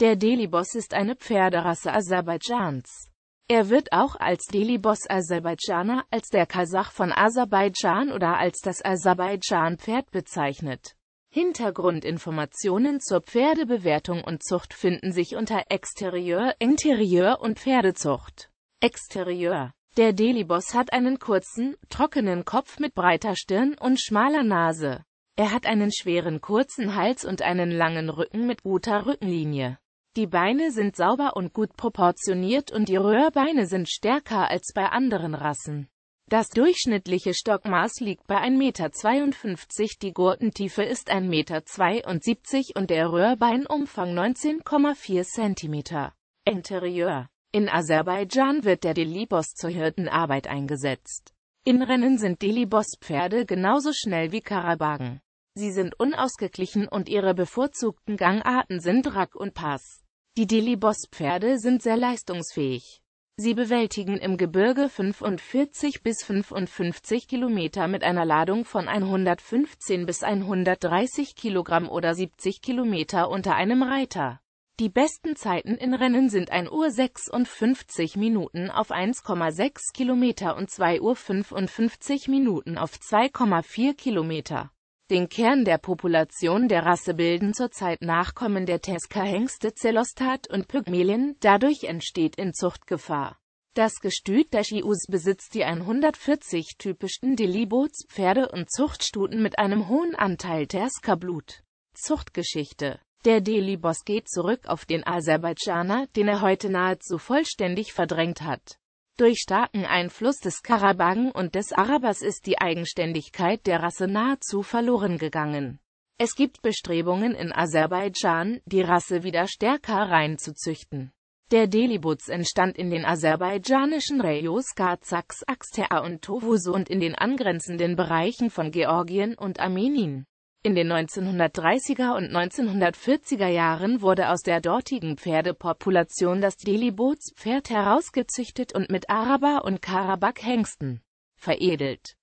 Der Delibos ist eine Pferderasse Aserbaidschans. Er wird auch als Delibos Aserbaidschaner, als der Kasach von Aserbaidschan oder als das Aserbaidschan-Pferd bezeichnet. Hintergrundinformationen zur Pferdebewertung und Zucht finden sich unter Exterieur, Interieur und Pferdezucht. Exterieur Der Delibos hat einen kurzen, trockenen Kopf mit breiter Stirn und schmaler Nase. Er hat einen schweren kurzen Hals und einen langen Rücken mit guter Rückenlinie. Die Beine sind sauber und gut proportioniert und die Röhrbeine sind stärker als bei anderen Rassen. Das durchschnittliche Stockmaß liegt bei 1,52 Meter, die Gurtentiefe ist 1,72 Meter und der Röhrbeinumfang 19,4 Zentimeter. Interieur In Aserbaidschan wird der Delibos zur Hirtenarbeit eingesetzt. In Rennen sind Delibos-Pferde genauso schnell wie Karabagen. Sie sind unausgeglichen und ihre bevorzugten Gangarten sind Rack und Pass. Die Delibos-Pferde sind sehr leistungsfähig. Sie bewältigen im Gebirge 45 bis 55 Kilometer mit einer Ladung von 115 bis 130 Kilogramm oder 70 Kilometer unter einem Reiter. Die besten Zeiten in Rennen sind 1 Uhr 56 Minuten auf 1,6 Kilometer und 2 Uhr 55 Minuten auf 2,4 Kilometer. Den Kern der Population der Rasse bilden zurzeit Nachkommen der Teska-Hengste Zelostat und Pygmelin, dadurch entsteht in Zuchtgefahr. Das Gestüt der Chius besitzt die 140 typischen Delibots, Pferde und Zuchtstuten mit einem hohen Anteil Terska-Blut. Zuchtgeschichte Der Delibos geht zurück auf den Aserbaidschaner, den er heute nahezu vollständig verdrängt hat. Durch starken Einfluss des Karabagen und des Arabers ist die Eigenständigkeit der Rasse nahezu verloren gegangen. Es gibt Bestrebungen in Aserbaidschan, die Rasse wieder stärker reinzuzüchten. Der Delibutz entstand in den aserbaidschanischen Rejos Kazaks, Axtea und Tovus und in den angrenzenden Bereichen von Georgien und Armenien. In den 1930er und 1940er Jahren wurde aus der dortigen Pferdepopulation das deliboots herausgezüchtet und mit Araber- und Karabakh-Hengsten veredelt